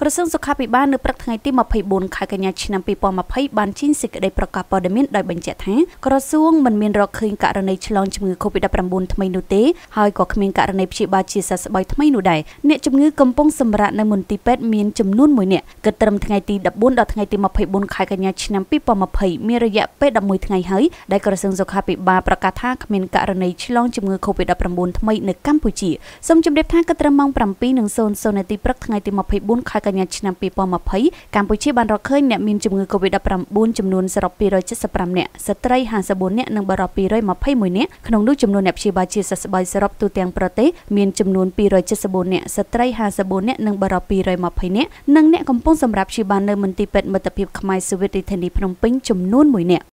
ក្រសួងសុខាភិបាលនៅព្រឹកថ្ងៃទី24ខែកញ្ញាឆ្នាំ2020បានចេញសេចក្តីប្រកាសព័ត៌មានដោយបញ្ជាក់ថាក្រសួងមិនមានរកឃើញករណីឆ្លងជំងឺ Covid-19 ថ្មីនោះទេហើយក៏គ្មានករណីព្យាបាលជាសះស្បើយថ្មីនោះដែរអ្នកជំងឺកំពុងសម្រាកនៅមន្ទីរពេទ្យមានចំនួន1នាក់គិតត្រឹមថ្ងៃទី14ដល់ថ្ងៃទី24ខែកញ្ញាឆ្នាំ2020មានរយៈពេល11ថ្ងៃហើយដែលក្រសួងសុខាភិបាលប្រកាសថាគ្មានករណីឆ្លងជំងឺ Covid-19 ថ្មីនៅកម្ពុជាសូមជម្រាបថាគិតត្រឹមម៉ោង7:00នាទីព្រឹកថ្ងៃទី24ខែកញ្ញាឆ្នាំ2020កម្ពុជាបានរកឃើញអ្នកមានជំងឺ Covid-19 ចំនួនសរុប275នាក់ស្ត្រី54នាក់និងបុរស221នាក់ក្នុងនោះចំនួនអ្នកព្យាបាលជាសះស្បើយសរុបទូទាំងប្រទេសមានចំនួន274នាក់ស្ត្រី54នាក់និងបុរស220នាក់និងអ្នកកំពុងសម្រាប់ព្យាបាលនៅមន្ទីរពេទ្យមិត្តភាពខ្មែរសុវិតរាជធានីភ្នំពេញចំនួន1នាក់